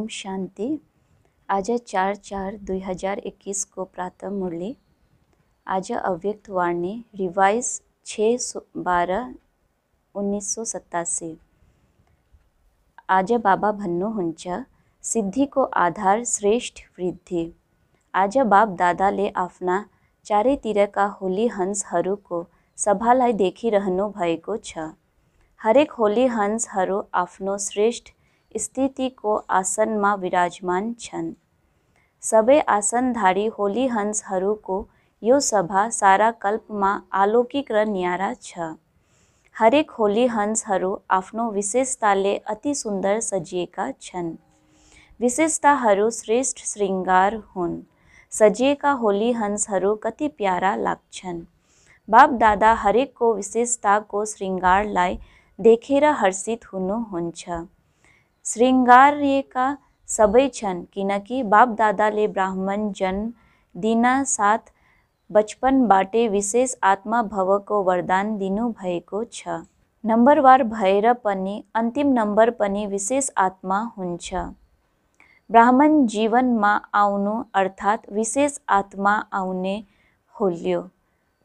ओम शांति आज चार चार दुई हजार को प्रातः मुरली आज अव्यक्त वाणी रिवाइज छ बारह उन्नीस सौ सतासी आज बाबा सिद्धि को आधार श्रेष्ठ वृद्धि आज बाप चार तीर का होली हन्सहरूको सभालाई भाई को छ हरेक होली हन्सहरू आफ्नो श्रेष्ठ स्थितिको आसनमा विराजमान छन् सबै आसनधारी होलीहंसहरूको यो सभा सारा कल्पमा आलौकिक र न्यारा छ हरेक होली होलीहंसहरू आफ्नो विशेषताले अति सुन्दर सजिएका छन् विशेषताहरू श्रेष्ठ शृङ्गार हुन् सजिएका होली होलीहंसहरू कति प्यारा लाग्छन् दादा हरेकको विशेषताको शृङ्गारलाई देखेर हर्षित हुनुहुन्छ શૃંગાર્યકા सबै छन् किनकि बापदादाले ब्राह्मण जन दिनासाथ बचपनबाटै विशेष आत्माभवको वरदान दिनुभएको छ नम्बरवार भएर पनि अन्तिम नम्बर पनि विशेष आत्मा हुन्छ ब्राह्मण जीवनमा आउनु अर्थात् विशेष आत्मा आउने होल्यो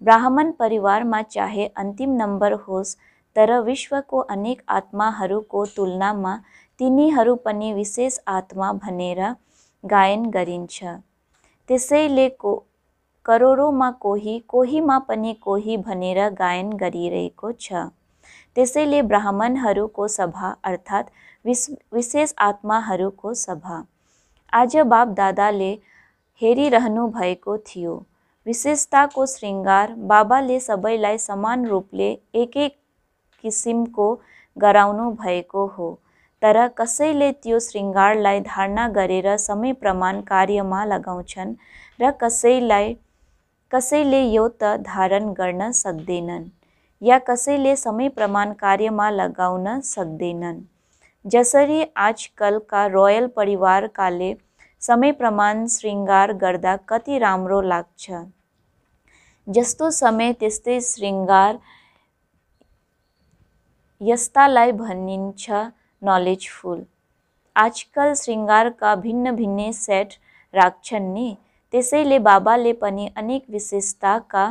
ब्राह्मण परिवारमा चाहे अन्तिम नम्बर होस् तर विश्व को अनेक आत्मा को तुलना में पनि विशेष आत्मा भनेर गायन गसैले को करोड़ों में कोही कोही में कोही भनेर गायन करसैले ब्राह्मण को सभा अर्थात विश विशेष को सभा आज बाप बापदादाले हेरिरहनु भएको थियो विशेषताको शृङ्गार बाबाले सबला समान रूपले एक एक किसिमको गराउनु भएको हो तर कसैले त्यो शृङ्गारलाई धारणा गरेर समय प्रमाण कार्यमा लगाउँछन् र कसैलाई कसैले यो त धारण गर्न सक्दैनन् या कसैले समय प्रमाण कार्यमा लगाउन सक्दैनन् जसरी आजकलका रोयल परिवारकाले समय प्रमाण शृङ्गार गर्दा कति राम्रो लाग्छ जस्तो समय त्यस्तै शृङ्गार यस्तालाई भनिन्छ नलेजफुल आजकल शृङ्गारका भिन्न भिन्नै सेट राख्छन् नि त्यसैले बाबाले पनि अनेक विशेषताका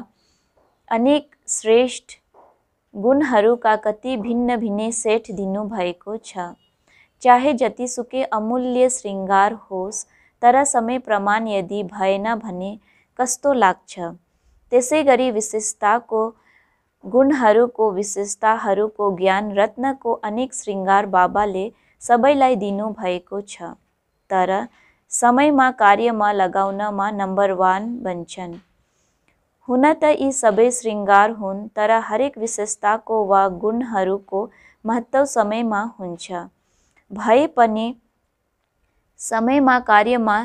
अनेक श्रेष्ठ गुणहरूका कति भिन्न भिन्नै सेट दिनुभएको छ चाहे जतिसुकै अमूल्य शृङ्गार होस् तर समय प्रमाण यदि भएन भने कस्तो लाग्छ त्यसै गरी विशेषताको गुणहरूको विशेषताहरूको ज्ञान रत्नको अनेक शृङ्गार बाबाले सबैलाई दिनुभएको छ तर समयमा कार्यमा लगाउनमा नम्बर वान भन्छन् हुन त यी सबै शृङ्गार हुन् तर हरेक विशेषताको वा गुणहरूको महत्त्व समयमा हुन्छ भए पनि समयमा कार्यमा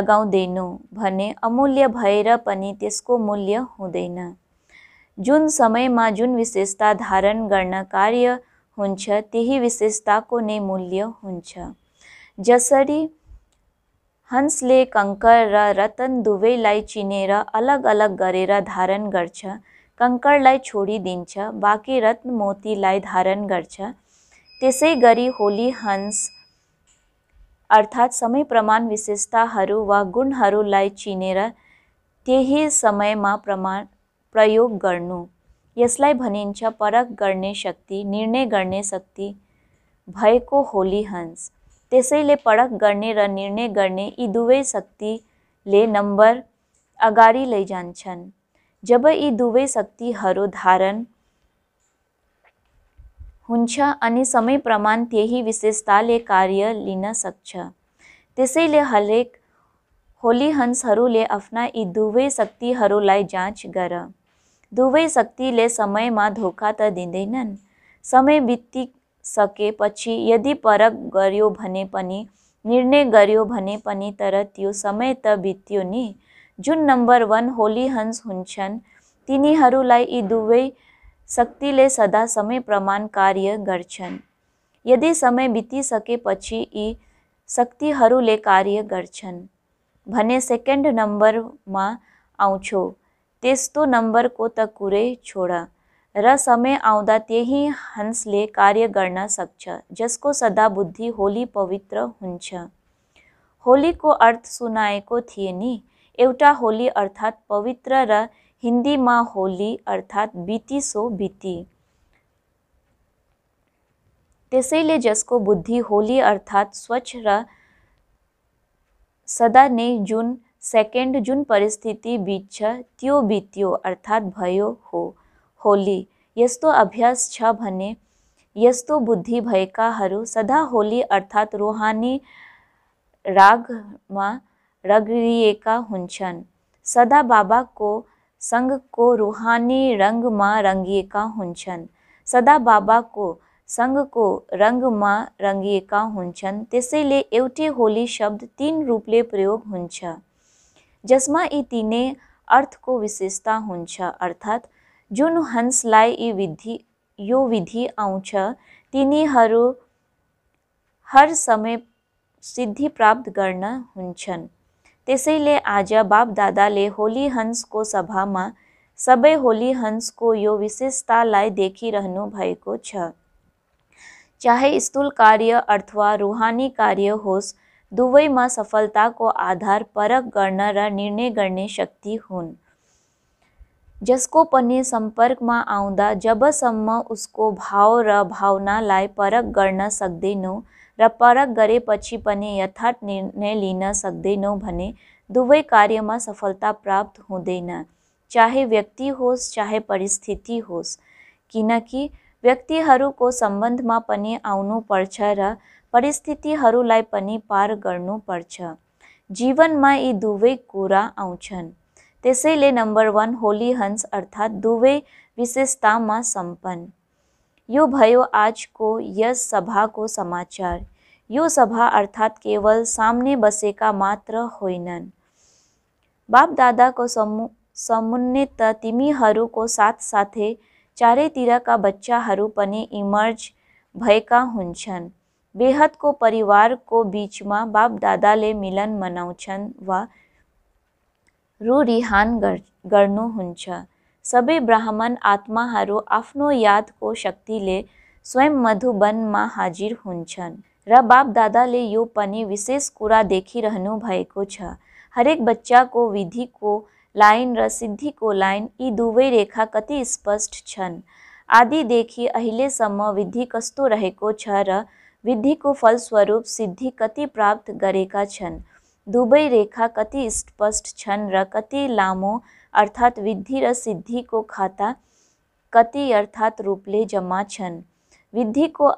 लगाउँदैनौँ भने अमूल्य भएर पनि त्यसको मूल्य हुँदैन जुन समयमा जुन विशेषता धारण गर्न कार्य हुन्छ त्यही विशेषताको नै मूल्य हुन्छ जसरी हंसले कङ्कर र रतन दुवैलाई चिनेर अलग अलग गरेर धारण गर्छ कङ्करलाई छोडिदिन्छ बाँकी रत्न मोतीलाई धारण गर्छ त्यसै गरी होली हंस अर्थात् समय प्रमाण विशेषताहरू वा गुणहरूलाई चिनेर त्यही समयमा प्रमाण प्रयोग गर्नु यसलाई भनिन्छ परख गर्ने शक्ति निर्णय गर्ने शक्ति भएको होली हंस त्यसैले परख गर्ने र निर्णय गर्ने यी दुवै शक्तिले नम्बर अगाडि लैजान्छन् जब यी दुवै शक्तिहरू धारण हुन्छ अनि समय प्रमाण त्यही विशेषताले कार्य लिन सक्छ त्यसैले हरेक होली होलिहन्सहरूले आफ्ना यी दुवै शक्तिहरूलाई जाँच गर दुवै शक्तिले समयमा धोका त दिँदैनन् समय बितिसकेपछि यदि परख गर्यो भने पनि निर्णय गर्यो भने पनि तर त्यो समय त बित्यो नि जुन नम्बर वान होली हन्स हुन्छन् तिनीहरूलाई यी दुवै शक्तिले सदा समय प्रमाण कार्य गर्छन् यदि समय बितिसकेपछि यी शक्तिहरूले कार्य गर्छन् भने सेकेन्ड नम्बरमा आउँछौ त्यस्तो नम्बरको त कुरै छोड र समय आउँदा त्यही हंसले कार्य गर्न सक्छ जसको सदा बुद्धि होली पवित्र हुन्छ होलीको अर्थ सुनाएको थिए नि एउटा होली अर्थात् पवित्र र हिन्दीमा होली अर्थात् बिती सो बिती त्यसैले जसको बुद्धि होली अर्थात् स्वच्छ र सदा नै जुन सैकेंड જૂન परिस्थिति बीच त्यो बित्यो अर्थात भयो हो होली यस्तो अभ्यास छ भने यस्तो बुद्धि भएकाहरू सदा होली अर्थात रोहानी रागमा रगरिएका हुन्छन् सदा बाबाको सङ्घको रुहानी रङ्गमा रङ्गिएका हुन्छन् सदा बाबाको सङ्घको रङ्गमा रङ्गिएका हुन्छन् त्यसैले एउटै होली शब्द तीन रूपले प्रयोग हुन्छ जसमा यी तिनै अर्थको विशेषता हुन्छ अर्थात् जुन हंसलाई यी विधि यो विधि आउँछ तिनीहरू हर समय सिद्धि प्राप्त गर्न हुन्छन् त्यसैले आज बापदादाले होली हंसको सभामा सबै होली हंसको यो विशेषतालाई देखिरहनु भएको छ चाहे स्थूल कार्य अथवा रुहानी कार्य होस् दुवैमा सफलताको आधार परख गर्न र निर्णय गर्ने शक्ति हुन् जसको पनि सम्पर्कमा आउँदा जबसम्म उसको भाव र भावनालाई परख गर्न सक्दैनौँ र परख गरेपछि पनि यथार्थ निर्णय लिन सक्दैनौँ भने दुवै कार्यमा सफलता प्राप्त हुँदैन चाहे व्यक्ति होस् चाहे परिस्थिति होस् किनकि व्यक्तिहरूको सम्बन्धमा पनि आउनुपर्छ र परिस्थितिहरूलाई पनि पार गर्नुपर्छ जीवनमा यी दुवै कुरा आउँछन् त्यसैले नम्बर वान होली हन्स अर्थात् दुवै विशेषतामा सम्पन्न यो भयो आजको यस सभाको समाचार यो सभा अर्थात् केवल सामने बसेका मात्र होइनन् बापदादाको समु समुन्नेत तिमीहरूको साथसाथै चारैतिरका बच्चाहरू पनि इमर्ज भएका हुन्छन् बेहदको परिवारको बिचमा बापदादाले मिलन मनाउँछन् वा रुरिहान गर् गर्नुहुन्छ सबै ब्राह्मण आत्माहरू आफ्नो यादको शक्तिले स्वयं मधुबनमा हाजिर हुन्छन् र बापदादाले यो पनि विशेष कुरा देखिरहनु भएको छ हरेक बच्चाको विधिको लाइन र सिद्धिको लाइन यी दुवै रेखा कति स्पष्ट छन् आदिदेखि अहिलेसम्म विधि कस्तो रहेको छ र विधि को फलस्वरूप सिद्धि कति प्राप्त गरेका छन् रेखा कति स्पष्ट छन् र कति लामो अर्थात् विधि र सिद्धिको खाता कति अर्थात् रूपले जम्मा छन् को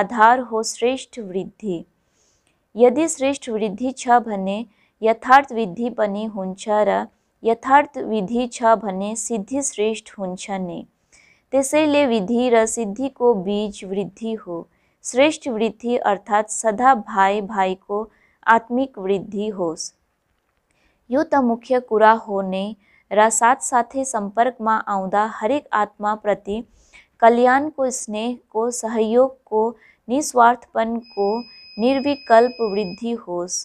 आधार हो श्रेष्ठ वृद्धि यदि श्रेष्ठ वृद्धि छ भने यथार्थ विधि पनि हुन्छ र यथार्थ विधि छ भने सिद्धि श्रेष्ठ हुन्छ नै त्यसैले विधि र सिद्धिको बीज वृद्धि हो श्रेष्ठ वृद्धि अर्थात सदा भाई भाई को આત્મિક વૃદ્ધિ હોશ યુત મુખ્ય કુરા હોને રા સાથ સાથે સંપર્કમાં આવતા હરેક આત્મા પ્રતિ કલ્યાણ કો સ્નેહ કો સહયોગ કો નિસ્વાર્થપન કો નિર્વિકલ્પ વૃદ્ધિ હોશ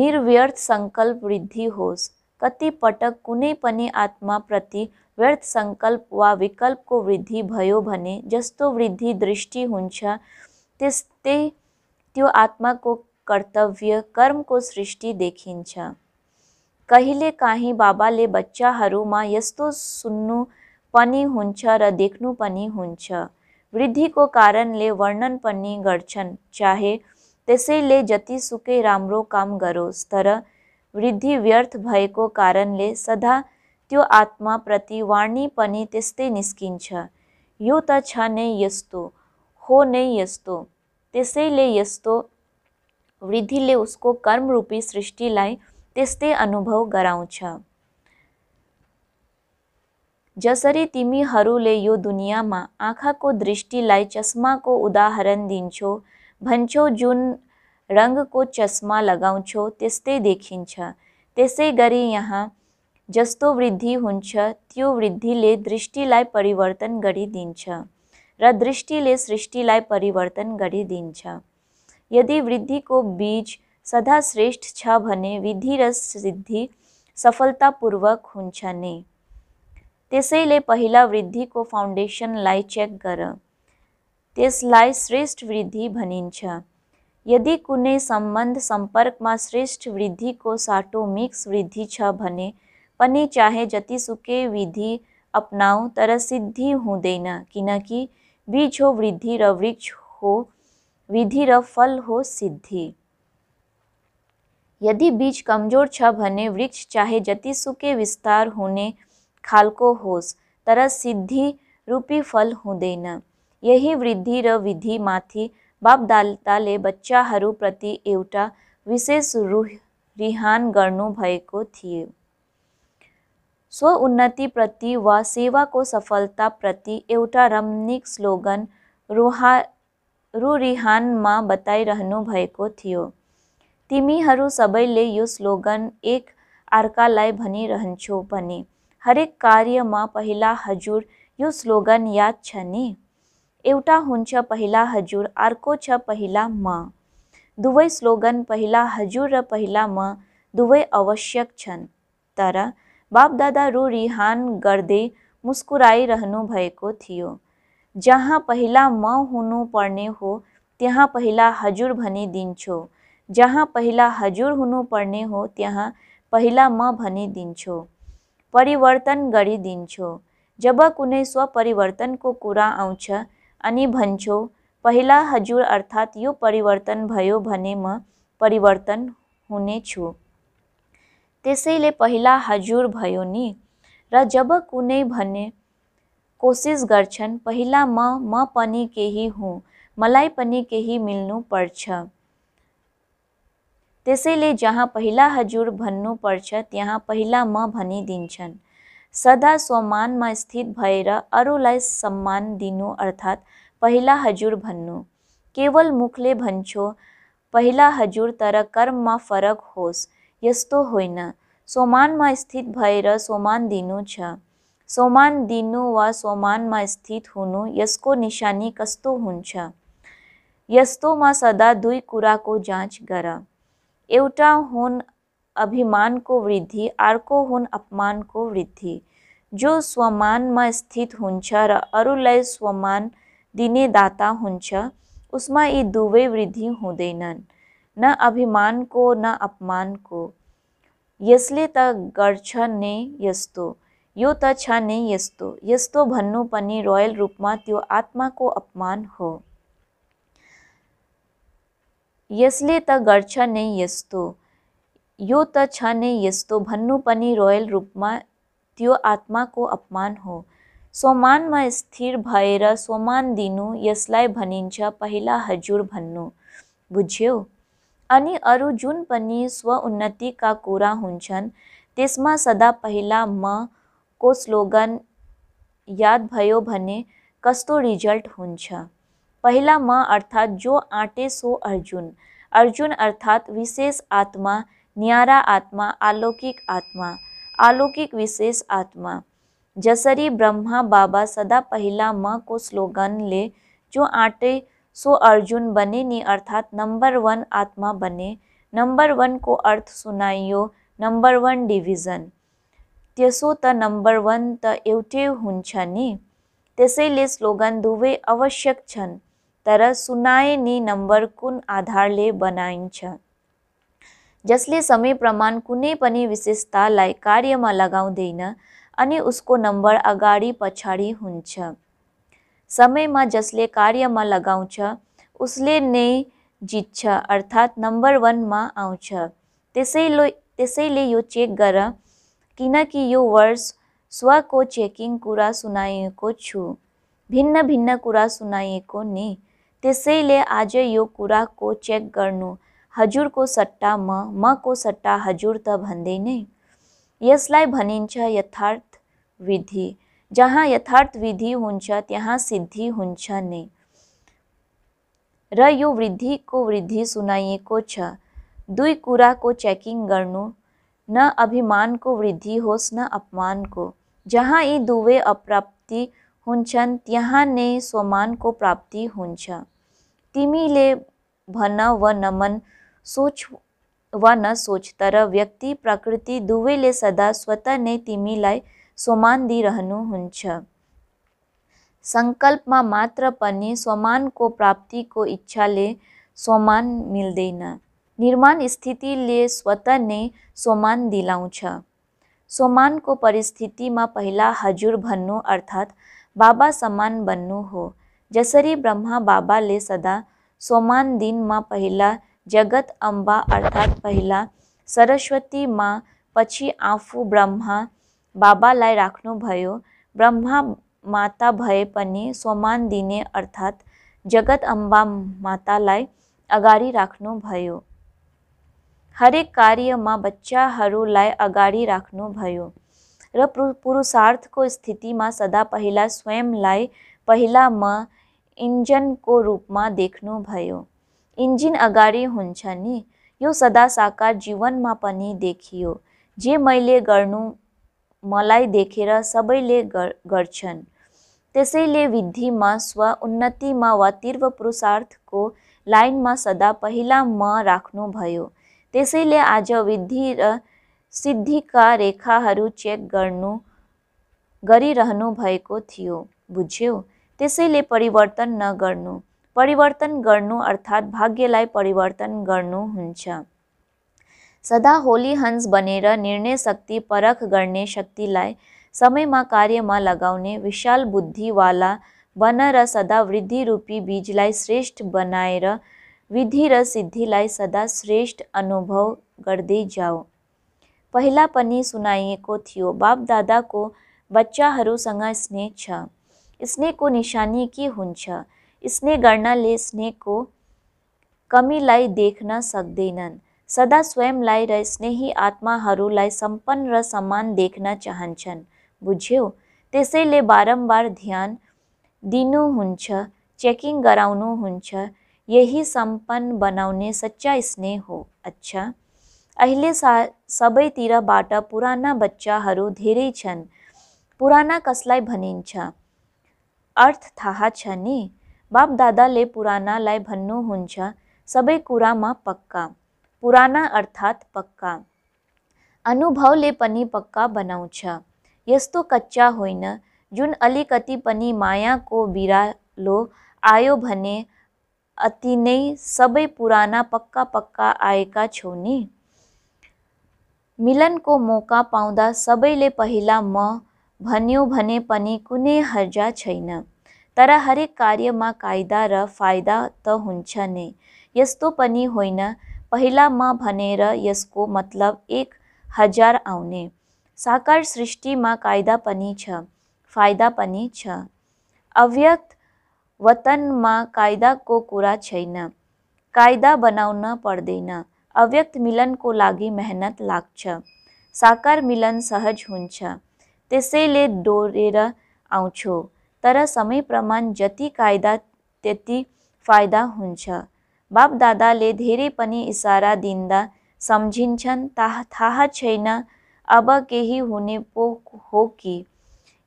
નિર્વ્યર્થ સંકલ્પ વૃદ્ધિ હોશ કતિ પટક કુને પને આત્મા પ્રતિ व्यर्थ सङ्कल्प वा विकल्पको वृद्धि भयो भने जस्तो वृद्धि दृष्टि हुन्छ त्यस्तै त्यो आत्माको कर्तव्य कर्मको सृष्टि देखिन्छ कहिले काहीँ बाबाले बच्चाहरूमा यस्तो सुन्नु पनि हुन्छ र देख्नु पनि हुन्छ वृद्धिको कारणले वर्णन पनि गर्छन् चाहे त्यसैले जतिसुकै राम्रो काम गरोस् तर वृद्धि व्यर्थ भएको कारणले सदा त्यो आत्माप्रति वाणी पनि त्यस्तै निस्किन्छ यो त छ नै यस्तो हो नै यस्तो त्यसैले यस्तो वृद्धिले उसको कर्मरूपी सृष्टिलाई त्यस्तै अनुभव गराउँछ जसरी तिमीहरूले यो दुनियाँमा आँखाको दृष्टिलाई चस्माको उदाहरण दिन्छौ भन्छौ जुन रङ्गको चस्मा लगाउँछौ त्यस्तै देखिन्छ त्यसै गरी यहाँ जस्तो वृद्धि हुन्छ त्यो वृद्धिले दृष्टिलाई परिवर्तन गरिदिन्छ र दृष्टिले सृष्टिलाई परिवर्तन गरिदिन्छ यदि वृद्धिको बीज सदा श्रेष्ठ छ भने विधि र सिद्धि सफलतापूर्वक हुन्छ नै त्यसैले पहिला वृद्धिको फाउन्डेसनलाई चेक गर त्यसलाई श्रेष्ठ वृद्धि भनिन्छ यदि कुनै सम्बन्ध सम्पर्कमा श्रेष्ठ वृद्धिको साटो मिक्स वृद्धि छ भने પને ચાહે विधि સુકે વિધિ सिद्धि તરસ સિદ્ધિ હું દેના बीज हो वृद्धि र वृक्ष हो विधि र फल हो सिद्धि यदि बीज कमजोर छ भने वृक्ष चाहे जति सुके विस्तार हुने खालको होस् तर सिद्धि रूपी फल हुँदैन यही वृद्धि र विधिमाथि बापदाताले बच्चाहरूप्रति एउटा विशेष रुह रिहान गर्नुभएको थियो स्व उन्नतिप्रति वा सेवाको सफलताप्रति एउटा रमणीक स्लोगन रोहा रुरिहानमा बताइरहनु भएको थियो तिमीहरू सबैले यो स्लोगन एक अर्कालाई भनिरहन्छौ भने हरेक कार्यमा पहिला हजुर यो स्लोगन याद छ नि एउटा हुन्छ पहिला हजुर अर्को छ पहिला म दुवै स्लोगन पहिला हजुर र पहिला म दुवै आवश्यक छन् तर रु रिहान गर्दै मुस्कुराइरहनु भएको थियो जहाँ पहिला म हुनुपर्ने हो त्यहाँ पहिला हजुर भनिदिन्छु जहाँ पहिला हजुर हुनुपर्ने हो त्यहाँ पहिला म भनिदिन्छु परिवर्तन गरिदिन्छु जब कुनै स्वपरिवर्तनको कुरा आउँछ अनि भन्छौ पहिला हजुर अर्थात् यो परिवर्तन भयो भने म परिवर्तन हुनेछु त्यसैले पहिला हजुर भयो नि र जब कुनै भन्ने कोसिस गर्छन् पहिला म म पनि केही हुँ मलाई पनि केही मिल्नु पर्छ त्यसैले जहाँ पहिला हजुर भन्नुपर्छ त्यहाँ पहिला म भनिदिन्छन् सदा स्वमानमा स्थित भएर अरूलाई सम्मान दिनु अर्थात् पहिला हजुर भन्नु केवल मुखले भन्छौ पहिला हजुर तर कर्ममा फरक होस् यस्तो होइन में स्थित भर सोमान दिनु छ सोमान दिनु वा सोमानमा स्थित हुनु यसको निशानी कस्तो हुन्छ यस्तोमा सदा दुई कुराको जाँच गर एउटा हुन् अभिमानको वृद्धि अर्को हुन् अपमानको वृद्धि जो स्वमान में स्थित हुन्छ र अरूलाई स्वमान दिने दाता हुन्छ उसमा यी दुवै वृद्धि हुँदैनन् न अभिमान को न अपमान को यसले त गर्छ नै यस्तो यो त छ नै यस्तो यस्तो भन्नु पनि रोयल रूपमा त्यो आत्माको अपमान हो यसले त गर्छ नै यस्तो यो त छ नै यस्तो भन्नु पनि रोयल रूपमा त्यो आत्माको अपमान हो सोमानमा स्थिर भएर सोमान दिनु यसलाई भनिन्छ पहिला हजुर भन्नु बुझ्यौ अनि अरू जुन पनि स्वउन्नतिका कुरा हुन्छन् त्यसमा सदा पहिला म को स्लोगन याद भयो भने कस्तो रिजल्ट हुन्छ पहिला म अर्थात् जो आँटे सो अर्जुन अर्जुन अर्थात् विशेष आत्मा न्यारा आत्मा अलौकिक आत्मा अलौकिक विशेष आत्मा जसरी ब्रह्मा बाबा सदा पहिला म को स्लोगनले जो आँटे सो अर्जुन बने नि अर्थात् नम्बर वान आत्मा बने नम्बर वानको अर्थ सुनाइयो नम्बर वान डिभिजन त्यसो त नम्बर वान त एउटै हुन्छ नि त्यसैले स्लोगन दुवै आवश्यक छन् तर सुनाए नि नम्बर कुन आधारले बनाइन्छ जसले समय प्रमाण कुनै पनि विशेषतालाई कार्यमा लगाउँदैन अनि उसको नम्बर अगाडि पछाडि हुन्छ समय में કાર્યમાં कार्य में ઉસલે ને જીત છ અર્થાત નંબર વનમાં આવું છ यो चेक कर किनकि यो वर्ष स्वको चेकिङ कुरा सुनाएको छु भिन्न भिन्न कुरा सुनाएको नि त्यसैले आज यो कुराको चेक गर्नु हजुरको सट्टा म म को सट्टा हजूर त भन्दै नै यसलाई भनिन्छ यथार्थ विधि जहाँ यथार्थ विधि हुन्छ त्यहाँ सिद्धि हुन्छ नै र यो वृद्धि सुनाइएको छ दुई को चेकिंग गर्नु न को वृद्धि होस् न अपमान को जहाँ ये दुवे अप्राप्ति हुन्छन् त्यहाँ स्वमान को प्राप्ति हुन्छ तिमीले भन व नमन सोच वा न सोच तर व्यक्ति प्रकृति दुवैले सदा स्वतः नै तिमीलाई सोमान दिइरहनुहुन्छ सङ्कल्पमा मात्र पनि स्वमानको प्राप्तिको इच्छाले स्वमान मिल्दैन निर्माण स्थितिले स्वत नै स्वमान दिलाउँछ स्वमानको परिस्थितिमा पहिला हजुर भन्नु अर्थात् बाबा समान बन्नु हो जसरी ब्रह्मा बाबाले सदा सोमान दिनमा पहिला जगत अम्बा अर्थात् पहिला सरस्वतीमा पछि आफू ब्रह्मा बाबालाई राख्नुभयो ब्रह्मा माता भए पनि सोमान दिने अर्थात् जगत अम्बा मातालाई अगाडि राख्नुभयो हरेक कार्यमा बच्चाहरूलाई अगाडि राख्नुभयो र पुरुषार्थको स्थितिमा सदा पहिला स्वयंलाई पहिला म इन्जनको रूपमा देख्नुभयो इन्जिन अगाडि हुन्छ नि यो सदा साकार जीवनमा पनि देखियो जे मैले गर्नु मलाई देखेर सबैले गर्छन् त्यसैले विधिमा स्व उन्नतिमा वा तीर्व पुरुषार्थको लाइनमा सदा पहिला म राख्नुभयो त्यसैले आज विधि र सिद्धिका रेखाहरू चेक गर्नु गरिरहनु भएको थियो बुझ्यौ त्यसैले परिवर्तन नगर्नु परिवर्तन गर्नु अर्थात् भाग्यलाई परिवर्तन गर्नु हुन्छ सदा होली हन्स बनेर निर्णय शक्ति परख गर्ने शक्तिलाई समयमा कार्यमा लगाउने विशाल बुद्धिवाला बन र सदा वृद्धि रूपी बीजलाई श्रेष्ठ बनाएर विधि र सिद्धिलाई सदा श्रेष्ठ अनुभव गर्दै जाऊ पहिला पनि सुनाइएको थियो बाप दादाको बच्चाहरूसँग स्नेह छ स्नेहको निशानी के हुन्छ स्नेह गर्नाले स्नेहको कमीलाई देख्न सक्दैनन् सदा स्वयंलाई र स्नेही आत्माहरूलाई सम्पन्न र सम्मान देख्न चाहन्छन् बुझ्यौ त्यसैले बारम्बार ध्यान दिनुहुन्छ चेकिङ गराउनुहुन्छ यही सम्पन्न बनाउने सच्चा स्नेह हो अच्छा अहिले सा सबैतिरबाट पुराना बच्चाहरू धेरै छन् पुराना कसलाई भनिन्छ अर्थ थाहा छ नि बाप दादाले पुरानालाई भन्नुहुन्छ सबै कुरामा पक्का पुराना अर्थात् पक्का अनुभवले पनि पक्का बनाउँछ यस्तो कच्चा होइन जुन अलिकति पनि मायाको बिरालो आयो भने अति नै सबै पुराना पक्का पक्का आएका छौ नि मिलनको मौका पाउँदा सबैले पहिला म भन्यो भने पनि कुनै हर्जा छैन तर हरेक कार्यमा कायदा र फाइदा त हुन्छ नै यस्तो पनि होइन पहिला पहिलामा भनेर यसको मतलब एक हजार आउने साकार सृष्टिमा कायदा पनि छ फाइदा पनि छ अव्यक्त वतनमा कायदाको कुरा छैन कायदा बनाउन पर्दैन अव्यक्त मिलनको लागि मेहनत लाग्छ साकार मिलन सहज हुन्छ त्यसैले डोरेर आउँछ तर समय प्रमाण जति कायदा त्यति फाइदा हुन्छ बापदादाले धेरै पनि इसारा दिँदा सम्झिन्छन् ताह थाहा छैन अब केही हुने पो हो कि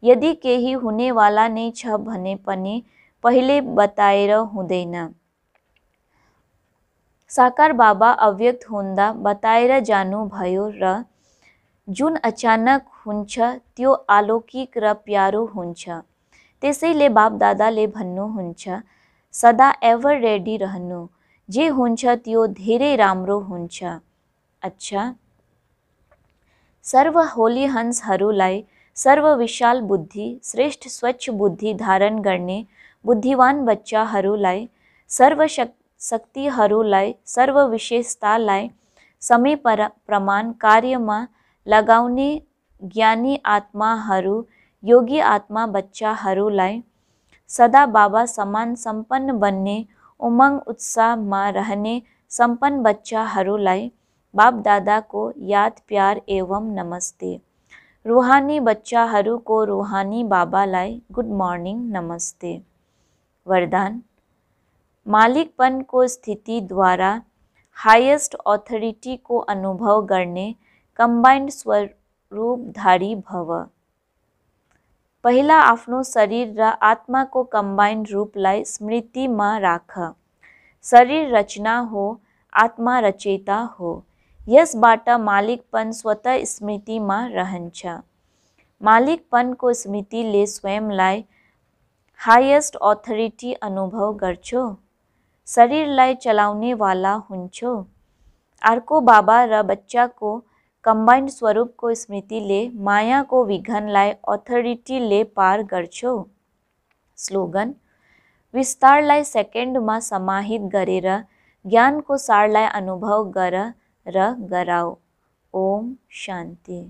यदि केही हुनेवाला नै छ भने पनि पहिले बताएर हुँदैन साकार बाबा अव्यक्त हुँदा बताएर जानुभयो र जुन अचानक हुन्छ त्यो आलौकिक र प्यारो हुन्छ त्यसैले बापदादाले भन्नुहुन्छ सदा एभर रेडी रहनु जे हुन्छ त्यो धेरै राम्रो हुन्छ अच्छा सर्व होली हंसहरूलाई सर्व विशाल बुद्धि श्रेष्ठ स्वच्छ बुद्धि धारण गर्ने बुद्धिवान बच्चाहरूलाई सर्वशक् शक शक्तिहरूलाई सर्व विशेषतालाई समय पर प्रमाण कार्यमा लगाउने ज्ञानी आत्माहरू योगी आत्मा बच्चाहरूलाई सदा बाबा समान सम्पन्न बन्ने उमंग उत्साह में रहने संपन्न बाप दादा को याद प्यार एवं नमस्ते रुहानी बच्चाहरूको रुहानी बाबालाई गुड मॉर्निंग नमस्ते वरदान मालिकपन को स्थिति द्वारा हाइएस्ट अथॉरिटी को अनुभव करने कंबाइंड स्वरूपधारी भव पहिला आफ्नो शरीर र आत्माको कम्बाइन्ड रूपलाई स्मृतिमा राख शरीर रचना हो आत्मा रचेता हो यसबाट मालिकपन स्वतः स्मृतिमा रहन्छ मालिकपनको स्मृतिले स्वयंलाई हाइएस्ट अथोरिटी अनुभव गर्छौ शरीरलाई चलाउनेवाला हुन्छौ अर्को बाबा र बच्चाको कम्बाइन्ड स्वरूपको स्मृतिले मायाको विघनलाई अथोरिटीले पार गर्छौ स्लोगन विस्तारलाई सेकेन्डमा समाहित गरेर ज्ञानको सारलाई अनुभव गर र गराओ। ओम शान्ति